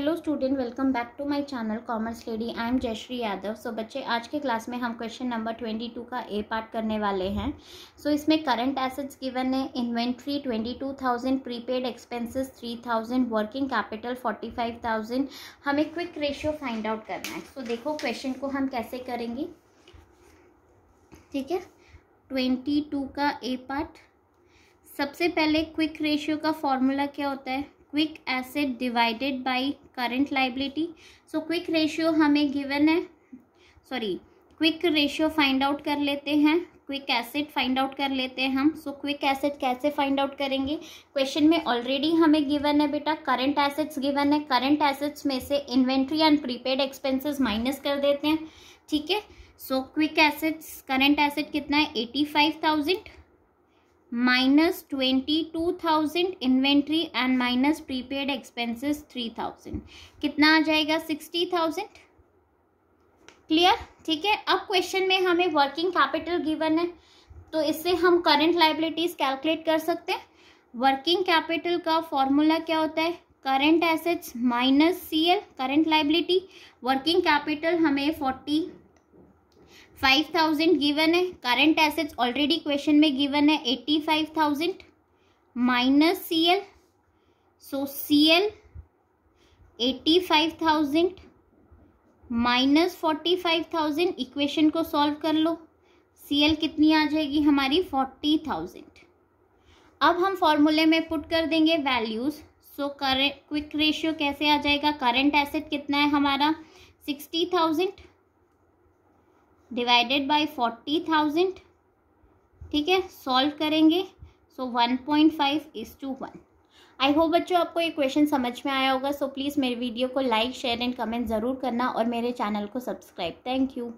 hello student welcome back to my channel commerce lady I am Jayshree Yadav so बच्चे आज के class में हम क्वेश्चन नंबर ट्वेंटी टू का ए पार्ट करने वाले हैं सो so, इसमें करंट एसेट्स गिवन है inventory twenty two thousand prepaid expenses three thousand working capital forty five thousand हमें क्विक रेशियो फाइंड आउट करना है सो so, देखो क्वेश्चन को हम कैसे करेंगे ठीक है ट्वेंटी टू का ए पार्ट सबसे पहले क्विक रेशियो का फॉर्मूला क्या होता है quick asset divided by current liability so quick ratio हमें गिवन है sorry quick ratio find out कर लेते हैं क्विक एसेट फाइंड आउट कर लेते हैं हम सो क्विक एसेट कैसे फाइंड आउट करेंगे क्वेश्चन में ऑलरेडी हमें गिवन है बेटा करंट एसेट्स गिवन है करंट एसेट्स में से inventory and prepaid expenses minus कर देते हैं ठीक है so quick assets current asset कितना है eighty five thousand minus twenty two thousand inventory and minus prepaid expenses thousand कितना आ जाएगा सिक्सटी थाउजेंड क्लियर ठीक है अब क्वेश्चन में हमें वर्किंग कैपिटल गिवन है तो इससे हम करंट लाइबिलिटीज कैलकुलेट कर सकते हैं वर्किंग कैपिटल का फॉर्मूला क्या होता है current assets minus C L current liability working capital हमें फोर्टी फाइव थाउजेंड गिवन है करंट एसेट्स ऑलरेडी क्वेश्चन में गिवन है eighty five thousand minus C L so C L eighty five thousand minus forty five thousand equation को solve कर लो C L कितनी आ जाएगी हमारी फोर्टी थाउजेंड अब हम फॉर्मूले में पुट कर देंगे वैल्यूज़ सो करें क्विक रेशियो कैसे आ जाएगा करंट एसेट कितना है हमारा sixty thousand divided by forty thousand ठीक है सॉल्व करेंगे so one point five is to one I hope बच्चों आपको ये क्वेश्चन समझ में आया होगा सो so प्लीज़ मेरे वीडियो को लाइक शेयर एंड कमेंट ज़रूर करना और मेरे चैनल को सब्सक्राइब थैंक यू